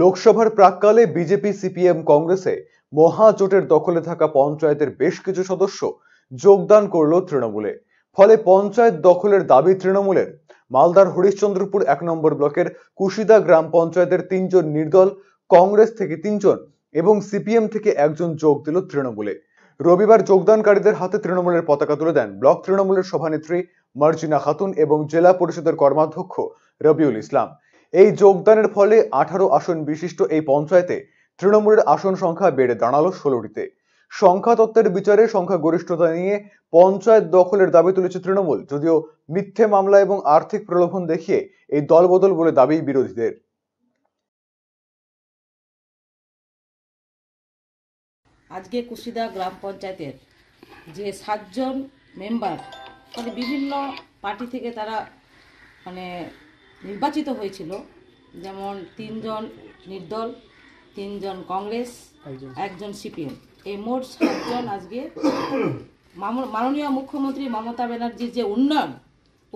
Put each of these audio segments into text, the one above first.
লোকসভার প্রাককালে BJP CPM কংগ্রেসে মহাজোটের দখলে থাকা পঞ্চায়েতের বেশ কিছু সদস্য যোগদান করল তৃণমূলে ফলে পঞ্চায়েত দখলের দাবি তৃণমূলের মালদার হরিশ্চন্দ্রপুর এক নম্বর ব্লকের কুশিদা গ্রাম পঞ্চায়েতের তিনজন নির্দল কংগ্রেস থেকে তিনজন এবং সিপিএম থেকে একজন যোগ দিল তৃণমূলে রবিবার যোগদানকারীদের হাতে তৃণমূলের পতাকা তুলে দেন ব্লক তৃণমূলের সভানেত্রী মার্জিনা খাতুন এবং জেলা পরিষদের কর্মাধ্যক্ষ রবিউল ইসলাম এই যোগদানের ফলে আঠারো আসন বিশিষ্ট এই পঞ্চায়েতে তৃণমূলের আসন সংখ্যা বেড়ে দাঁড়ালো ষোলোটিতে সংখ্যাতত্ত্বের বিচারে সংখ্যাগরিষ্ঠতা নিয়ে পঞ্চায়েত দখলের দাবি তুলেছে তৃণমূল যদিও মিথ্যে মামলা এবং আর্থিক প্রলোভন দেখিয়ে এই দলবদল বলে দাবি বিরোধীদের আজকে কুশিদা গ্রাম পঞ্চায়েতের যে সাতজন মেম্বার মানে বিভিন্ন পার্টি থেকে তারা মানে নির্বাচিত হয়েছিল যেমন তিনজন নির্দল তিনজন কংগ্রেস একজন সিপিএম এই মোট সাতজন আজকে মাননীয় মুখ্যমন্ত্রী মমতা ব্যানার্জির যে উন্নয়ন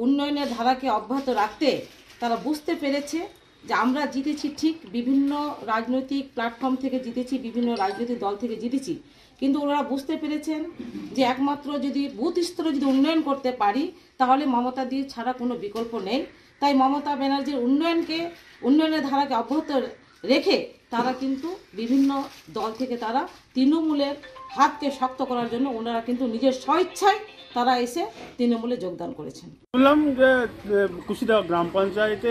উন্নয়নের ধারাকে অব্যাহত রাখতে তারা বুঝতে পেরেছে যে আমরা জিতেছি ঠিক বিভিন্ন রাজনৈতিক প্ল্যাটফর্ম থেকে জিতেছি বিভিন্ন রাজনৈতিক দল থেকে জিতেছি কিন্তু ওনারা বুঝতে পেরেছেন যে একমাত্র যদি বুথ স্তরে যদি উন্নয়ন করতে পারি তাহলে মমতা দিয়ে ছাড়া কোনো বিকল্প নেই তাই মমতা ব্যানার্জির উন্নয়নকে উন্নয়নের ধারাকে অব্যাহত রেখে তারা কিন্তু বিভিন্ন দল থেকে তারা তৃণমূলের হাতকে শক্ত করার জন্য ওনারা কিন্তু নিজের স্বইচ্ছায় তারা এসে তৃণমূলে যোগদান করেছেন শুনলাম যে কুশিদা গ্রাম পঞ্চায়েতে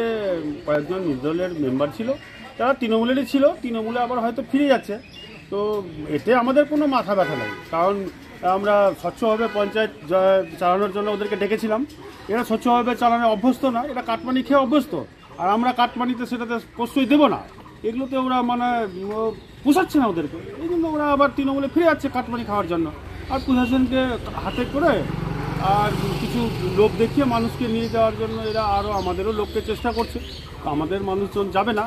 কয়েকজন নির্দলের মেম্বার ছিল তারা তৃণমূলেরই ছিল তৃণমূলে আবার হয়তো ফিরে যাচ্ছে তো এতে আমাদের কোনো মাথা ব্যথা নেই কারণ আমরা স্বচ্ছভাবে পঞ্চায়েত চালানোর জন্য ওদেরকে ডেকেছিলাম এরা স্বচ্ছভাবে চালানো অভ্যস্ত না এরা কাটমানি খেয়ে অভ্যস্ত আর আমরা কাটমানিতে সেটাতে প্রশ্রয় দেবো না এগুলোতে ওরা মানে পোষাচ্ছে না ওদেরকে এই জন্য ওরা আবার তৃণমূলে ফিরে যাচ্ছে কাটমানি খাওয়ার জন্য আর প্রশাসনকে হাতে করে আর কিছু লোক দেখিয়ে মানুষকে নিয়ে যাওয়ার জন্য এরা আরও আমাদেরও লোককে চেষ্টা করছে আমাদের মানুষজন যাবে না